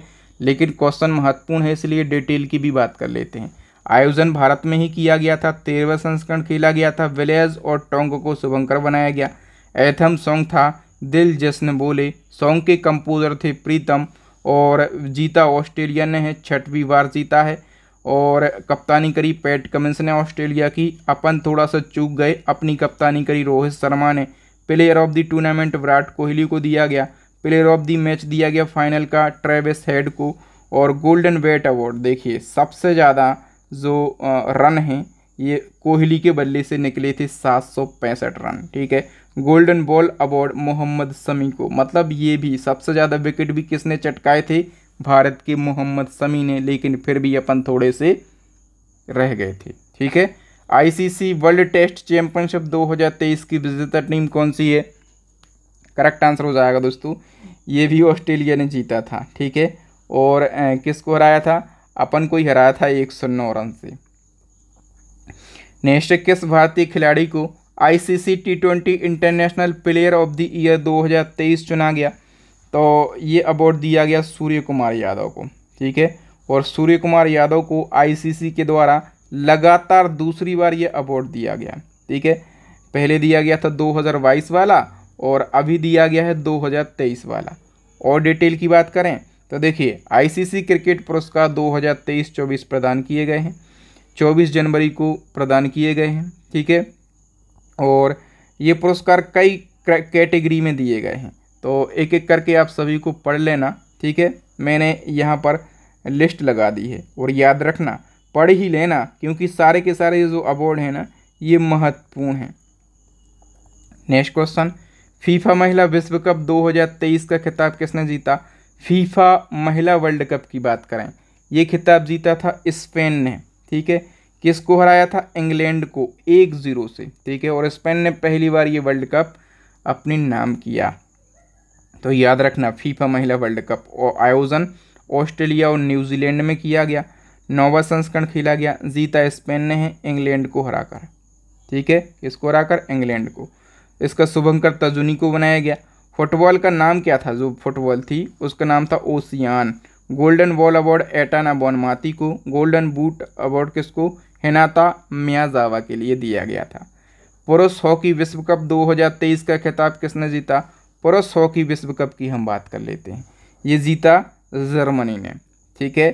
लेकिन क्वेश्चन महत्वपूर्ण है इसलिए डिटेल की भी बात कर लेते हैं आयोजन भारत में ही किया गया था तेरहवा संस्करण खेला गया था विलेज और टोंग को शुभंकर बनाया गया एथम सॉन्ग था दिल जश्न बोले सॉन्ग के कंपोजर थे प्रीतम और जीता ऑस्ट्रेलिया ने है छठवीं बार जीता है और कप्तानी करी पैट कमिंस ने ऑस्ट्रेलिया की अपन थोड़ा सा चूक गए अपनी कप्तानी करी रोहित शर्मा ने player of the tournament Virat Kohli को दिया गया प्लेयर ऑफ द मैच दिया गया फाइनल का ट्रेविस हेड को और गोल्डन वेट अवार्ड देखिए सबसे ज़्यादा जो रन हैं ये कोहली के बल्ले से निकले थे सात रन ठीक है गोल्डन बॉल अवार्ड मोहम्मद समी को मतलब ये भी सबसे ज़्यादा विकेट भी किसने चटकाए थे भारत के मोहम्मद समी ने लेकिन फिर भी अपन थोड़े से रह गए थे ठीक है आईसीसी वर्ल्ड टेस्ट चैंपियनशिप 2023 की विजेता टीम कौन सी है करेक्ट आंसर हो जाएगा दोस्तों ये भी ऑस्ट्रेलिया ने जीता था ठीक है और किसको हराया था अपन को ही हराया था एक नौ रन से नेक्स्ट किस भारतीय खिलाड़ी को ICC T twenty international player of the year 2023 चुना गया तो ये अवार्ड दिया गया सूर्य कुमार यादव को ठीक है और सूर्य कुमार यादव को आईसीसी के द्वारा लगातार दूसरी बार ये अवार्ड दिया गया ठीक है पहले दिया गया था 2022 वाला और अभी दिया गया है 2023 वाला और डिटेल की बात करें तो देखिए आईसीसी क्रिकेट पुरस्कार 2023-24 प्रदान किए गए हैं 24 जनवरी को प्रदान किए गए हैं ठीक है और ये पुरस्कार कई कैटेगरी में दिए गए हैं तो एक एक करके आप सभी को पढ़ लेना ठीक है मैंने यहाँ पर लिस्ट लगा दी है और याद रखना पढ़ ही लेना क्योंकि सारे के सारे जो अवार्ड हैं ना ये महत्वपूर्ण हैं नेक्स्ट क्वेश्चन फीफा महिला विश्व कप 2023 का खिताब किसने जीता फीफा महिला वर्ल्ड कप की बात करें ये खिताब जीता था स्पेन ने ठीक है किसको हराया था इंग्लैंड को एक ज़ीरो से ठीक है और स्पेन ने पहली बार ये वर्ल्ड कप अपने नाम किया तो याद रखना फीफा महिला वर्ल्ड कप और आयोजन ऑस्ट्रेलिया और न्यूजीलैंड में किया गया नौवा संस्करण खेला गया जीता स्पेन ने है इंग्लैंड को हराकर ठीक है इसको हराकर इंग्लैंड को इसका शुभंकर तजुनी को बनाया गया फुटबॉल का नाम क्या था जो फुटबॉल थी उसका नाम था ओसियान golden ball award Aitana Bonmati को गोल्डन बूट अवार्ड किसको हिनाता मियाजावा के लिए दिया गया था पुरुष हॉकी विश्व कप 2023 का खिताब किसने जीता पुरुष हॉकी विश्व कप की हम बात कर लेते हैं ये जीता जर्मनी ने ठीक है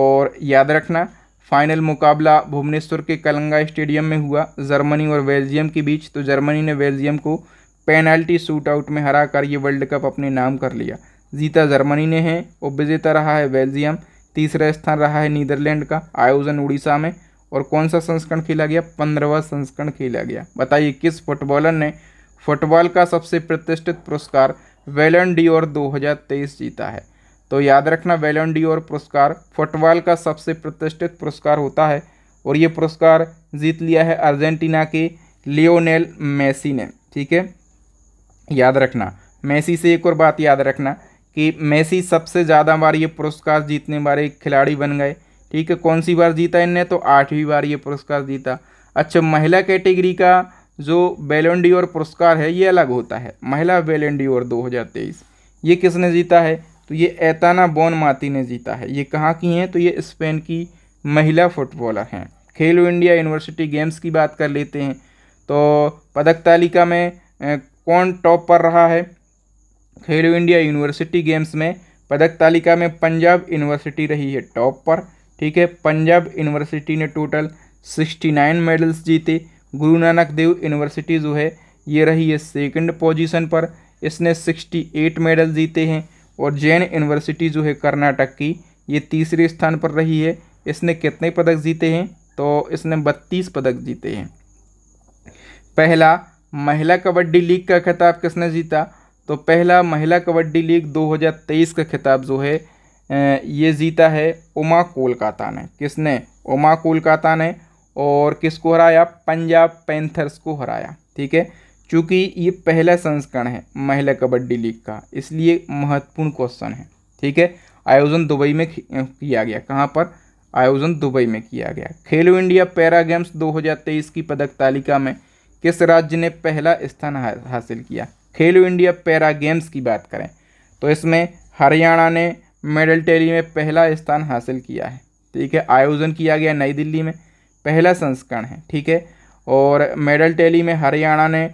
और याद रखना फाइनल मुकाबला भुवनेश्वर के कलंगा स्टेडियम में हुआ जर्मनी और बेल्जियम के बीच तो जर्मनी ने बेल्जियम को पेनल्टी शूट आउट में हरा कर ये वर्ल्ड कप अपने नाम कर लिया जीता जर्मनी ने है और विजेता रहा है बेल्जियम तीसरा स्थान रहा है नीदरलैंड का आयोजन उड़ीसा में और कौन सा संस्करण खेला गया पंद्रहवा संस्करण खेला गया बताइए किस फुटबॉलर ने फुटबॉल का सबसे प्रतिष्ठित पुरस्कार वेलन डी और दो जीता है तो याद रखना वेलन डी और पुरस्कार फुटबॉल का सबसे प्रतिष्ठित पुरस्कार होता है और ये पुरस्कार जीत लिया है अर्जेंटीना के लियोनेल मेसी ने ठीक है याद रखना मेसी से एक और बात याद रखना कि मेसी सबसे ज़्यादा बार ये पुरस्कार जीतने वाले खिलाड़ी बन गए ठीक है कौन सी बार जीता इनने तो आठवीं बार ये पुरस्कार जीता अच्छा महिला कैटेगरी का जो बेलोंडी और पुरस्कार है ये अलग होता है महिला बेलोंडी और दो हज़ार तेईस ये किसने जीता है तो ये एताना बोन माती ने जीता है ये कहाँ की हैं तो ये स्पेन की महिला फुटबॉलर हैं खेलो इंडिया यूनिवर्सिटी गेम्स की बात कर लेते हैं तो पदक तालिका में कौन टॉप पर रहा है खेलो इंडिया यूनिवर्सिटी गेम्स में पदक तालिका में पंजाब यूनिवर्सिटी रही है टॉप पर ठीक है पंजाब यूनिवर्सिटी ने टोटल सिक्सटी नाइन मेडल्स जीते गुरु नानक देव यूनिवर्सिटी जो है ये रही है सेकंड पोजीशन पर इसने सिक्सटी एट मेडल जीते हैं और जैन यूनिवर्सिटी जो है कर्नाटक की ये तीसरे स्थान पर रही है इसने कितने पदक जीते हैं तो इसने बत्तीस पदक जीते हैं पहला महिला कबड्डी लीग का खिताब किसने जीता तो पहला महिला कबड्डी लीग 2023 का खिताब जो है ये जीता है उमा कोलकाता ने किसने उमा कोलकाता ने और किसको हराया पंजाब पैंथर्स को हराया ठीक है चूँकि ये पहला संस्करण है महिला कबड्डी लीग का इसलिए महत्वपूर्ण क्वेश्चन है ठीक है आयोजन दुबई में किया गया कहाँ पर आयोजन दुबई में किया गया खेलो इंडिया पैरा गेम्स 2023 की पदक तालिका में किस राज्य ने पहला स्थान हासिल किया खेलो इंडिया पैरा गेम्स की बात करें तो इसमें हरियाणा ने मेडल टैली में पहला स्थान हासिल किया है ठीक है आयोजन किया गया नई दिल्ली में पहला संस्करण है ठीक है और मेडल टैली में हरियाणा ने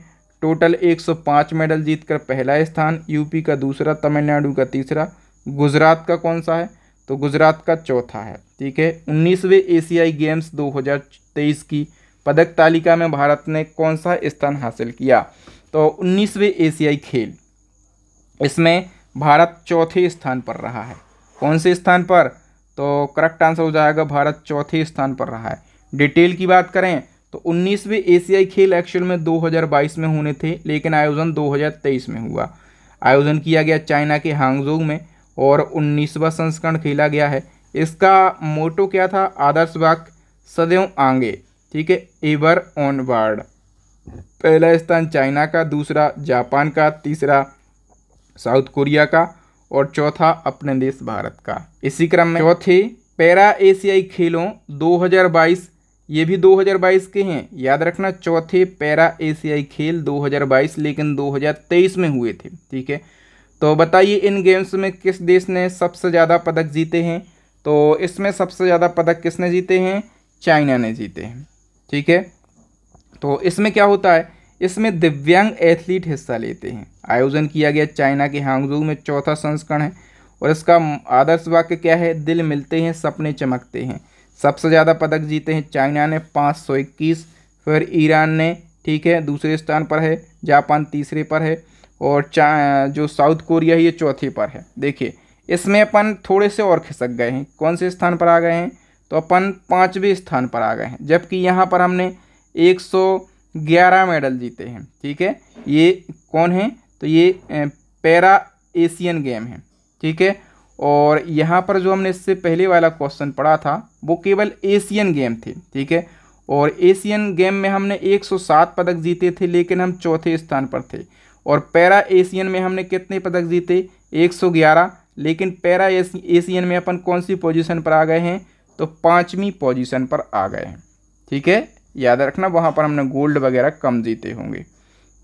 टोटल 105 मेडल जीतकर पहला स्थान यूपी का दूसरा तमिलनाडु का तीसरा गुजरात का कौन सा है तो गुजरात का चौथा है ठीक है उन्नीसवें एशियाई गेम्स 2023 की पदक तालिका में भारत ने कौन सा स्थान हासिल किया तो उन्नीसवें एशियाई खेल इसमें भारत चौथे स्थान पर रहा है कौन से स्थान पर तो करेक्ट आंसर हो जाएगा भारत चौथे स्थान पर रहा है डिटेल की बात करें तो 19वें एशियाई खेल एक्चुअल में 2022 में होने थे लेकिन आयोजन 2023 में हुआ आयोजन किया गया चाइना के हांगजोंग में और उन्नीसवा संस्करण खेला गया है इसका मोटो क्या था आदर्श वाक्य सदैव आगे ठीक है एवर ऑनवर्ड पहला स्थान चाइना का दूसरा जापान का तीसरा साउथ कोरिया का और चौथा अपने देश भारत का इसी क्रम में चौथे पैरा एशियाई खेलों 2022 ये भी 2022 के हैं याद रखना चौथे पैरा एशियाई खेल 2022 लेकिन 2023 में हुए थे ठीक है तो बताइए इन गेम्स में किस देश ने सबसे ज़्यादा पदक जीते हैं तो इसमें सबसे ज़्यादा पदक किसने जीते हैं चाइना ने जीते हैं ठीक है तो इसमें क्या होता है इसमें दिव्यांग एथलीट हिस्सा लेते हैं आयोजन किया गया चाइना के हांगजू में चौथा संस्करण है और इसका आदर्श वाक्य क्या है दिल मिलते हैं सपने चमकते हैं सबसे ज़्यादा पदक जीते हैं चाइना ने पाँच सौ इक्कीस फिर ईरान ने ठीक है दूसरे स्थान पर है जापान तीसरे पर है और जो साउथ कोरिया है ये चौथे पर है देखिए इसमें अपन थोड़े से और खिसक गए हैं कौन से स्थान पर आ गए हैं तो अपन पाँचवें स्थान पर आ गए हैं जबकि यहाँ पर हमने 111 मेडल जीते हैं ठीक है ये कौन है तो ये पैरा एशियन गेम है ठीक है और यहाँ पर जो हमने इससे पहले वाला क्वेश्चन पढ़ा था वो केवल एशियन गेम थे ठीक है और एशियन गेम में हमने 107 पदक जीते थे लेकिन हम चौथे स्थान पर थे और पैरा एशियन में हमने कितने पदक जीते 111 लेकिन पैरा एशियन में अपन कौन सी पोजीशन पर आ गए हैं तो पाँचवीं पोजीशन पर आ गए हैं ठीक है याद रखना वहाँ पर हमने गोल्ड वगैरह कम जीते होंगे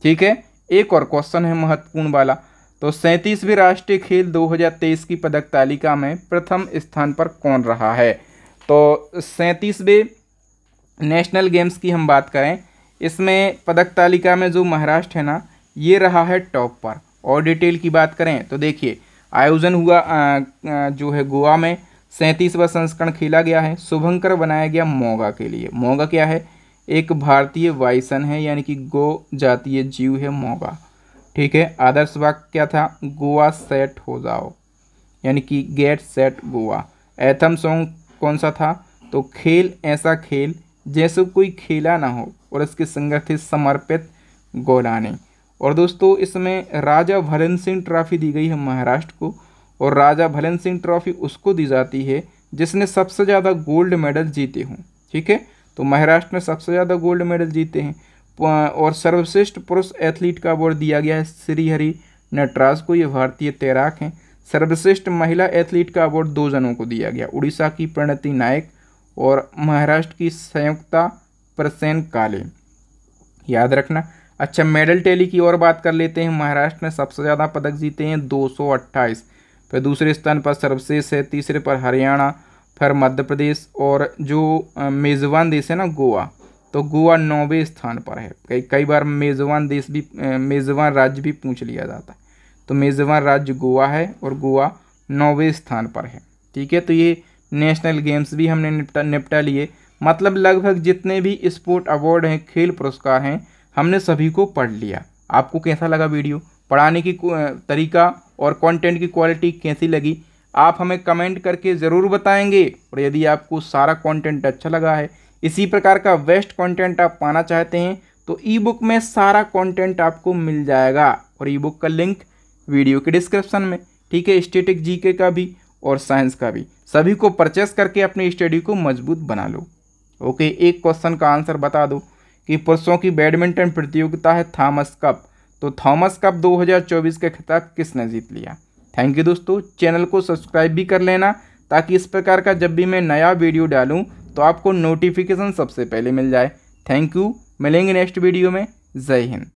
ठीक है एक और क्वेश्चन है महत्वपूर्ण वाला तो सैंतीसवीं राष्ट्रीय खेल 2023 की पदक तालिका में प्रथम स्थान पर कौन रहा है तो सैंतीसवें नेशनल गेम्स की हम बात करें इसमें पदक तालिका में जो महाराष्ट्र है ना ये रहा है टॉप पर और डिटेल की बात करें तो देखिए आयोजन हुआ आ, आ, जो है गोवा में सैंतीसवा संस्करण खेला गया है शुभंकर बनाया गया मोगा के लिए मोगा क्या है एक भारतीय वाइसन है यानी कि गो जातीय जीव है मोगा ठीक है आदर्श वाक्य क्या था गोवा सेट हो जाओ यानी कि get set Goa anthem song कौन सा था तो खेल ऐसा खेल जैसे कोई खेला ना हो और इसके संगठित समर्पित गोलाने और दोस्तों इसमें राजा भरन सिंह ट्रॉफी दी गई है महाराष्ट्र को और राजा भलन सिंह ट्रॉफी उसको दी जाती है जिसने सबसे ज़्यादा गोल्ड मेडल जीते हों ठीक है तो महाराष्ट्र में सबसे ज़्यादा गोल्ड मेडल जीते हैं और सर्वश्रेष्ठ पुरुष एथलीट का अवार्ड दिया गया है श्रीहरि नटराज को ये भारतीय तैराक हैं सर्वश्रेष्ठ महिला एथलीट का अवार्ड दो जनों को दिया गया उड़ीसा की प्रणति नायक और महाराष्ट्र की संयुक्ता प्रसेन काले याद रखना अच्छा मेडल टैली की और बात कर लेते हैं महाराष्ट्र में सबसे ज़्यादा पदक जीते हैं दो फिर दूसरे स्थान पर सर्वश्रेष्ठ है तीसरे पर हरियाणा फिर मध्य प्रदेश और जो मेज़बान देश है ना गोवा तो गोवा नौवे स्थान पर है कई कई बार मेज़बान देश भी मेज़बान राज्य भी पूछ लिया जाता है तो मेज़बान राज्य गोवा है और गोवा नौवे स्थान पर है ठीक है तो ये नेशनल गेम्स भी हमने निपटा निपटा लिए मतलब लगभग जितने भी स्पोर्ट अवार्ड हैं खेल पुरस्कार हैं हमने सभी को पढ़ लिया आपको कैसा लगा वीडियो पढ़ाने की तरीका और कंटेंट की क्वालिटी कैसी लगी आप हमें कमेंट करके ज़रूर बताएंगे और यदि आपको सारा कंटेंट अच्छा लगा है इसी प्रकार का वेस्ट कंटेंट आप पाना चाहते हैं तो ई बुक में सारा कंटेंट आपको मिल जाएगा और ई बुक का लिंक वीडियो के डिस्क्रिप्शन में ठीक है स्टेटिक जी का भी और साइंस का भी सभी को परचेस करके अपनी स्टडी को मजबूत बना लो ओके एक क्वेश्चन का आंसर बता दो कि पुरुषों की बैडमिंटन प्रतियोगिता है थामस कप तो थॉमस कप 2024 का खिताब किसने जीत लिया थैंक यू दोस्तों चैनल को सब्सक्राइब भी कर लेना ताकि इस प्रकार का जब भी मैं नया वीडियो डालूँ तो आपको नोटिफिकेशन सबसे पहले मिल जाए थैंक यू मिलेंगे नेक्स्ट वीडियो में जय हिंद